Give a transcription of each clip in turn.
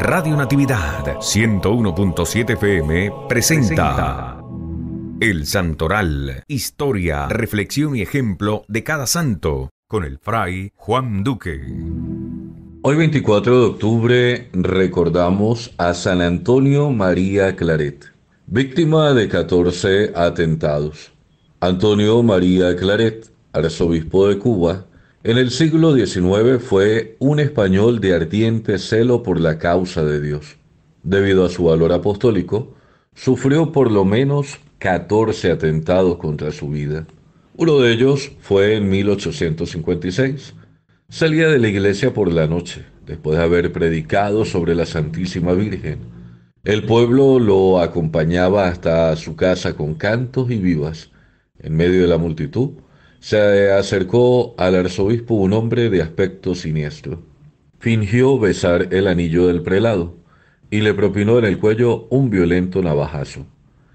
Radio Natividad 101.7 FM presenta El Santoral, historia, reflexión y ejemplo de cada santo, con el fray Juan Duque. Hoy 24 de octubre recordamos a San Antonio María Claret, víctima de 14 atentados. Antonio María Claret, arzobispo de Cuba, en el siglo XIX fue un español de ardiente celo por la causa de Dios. Debido a su valor apostólico, sufrió por lo menos 14 atentados contra su vida. Uno de ellos fue en 1856. Salía de la iglesia por la noche, después de haber predicado sobre la Santísima Virgen. El pueblo lo acompañaba hasta su casa con cantos y vivas. En medio de la multitud, se acercó al arzobispo un hombre de aspecto siniestro. Fingió besar el anillo del prelado y le propinó en el cuello un violento navajazo.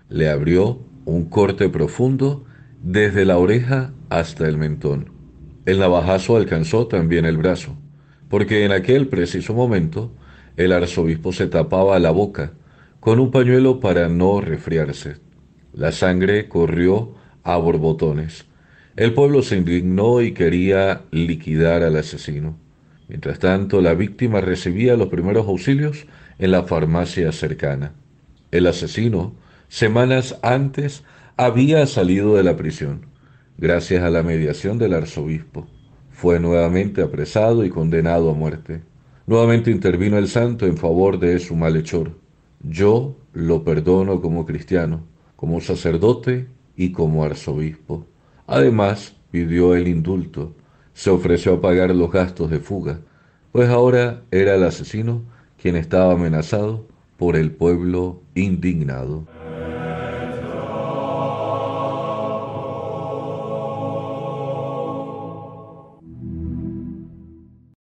Le abrió un corte profundo desde la oreja hasta el mentón. El navajazo alcanzó también el brazo, porque en aquel preciso momento el arzobispo se tapaba la boca con un pañuelo para no resfriarse. La sangre corrió a borbotones el pueblo se indignó y quería liquidar al asesino. Mientras tanto, la víctima recibía los primeros auxilios en la farmacia cercana. El asesino, semanas antes, había salido de la prisión. Gracias a la mediación del arzobispo, fue nuevamente apresado y condenado a muerte. Nuevamente intervino el santo en favor de su malhechor. Yo lo perdono como cristiano, como sacerdote y como arzobispo. Además, pidió el indulto, se ofreció a pagar los gastos de fuga, pues ahora era el asesino quien estaba amenazado por el pueblo indignado.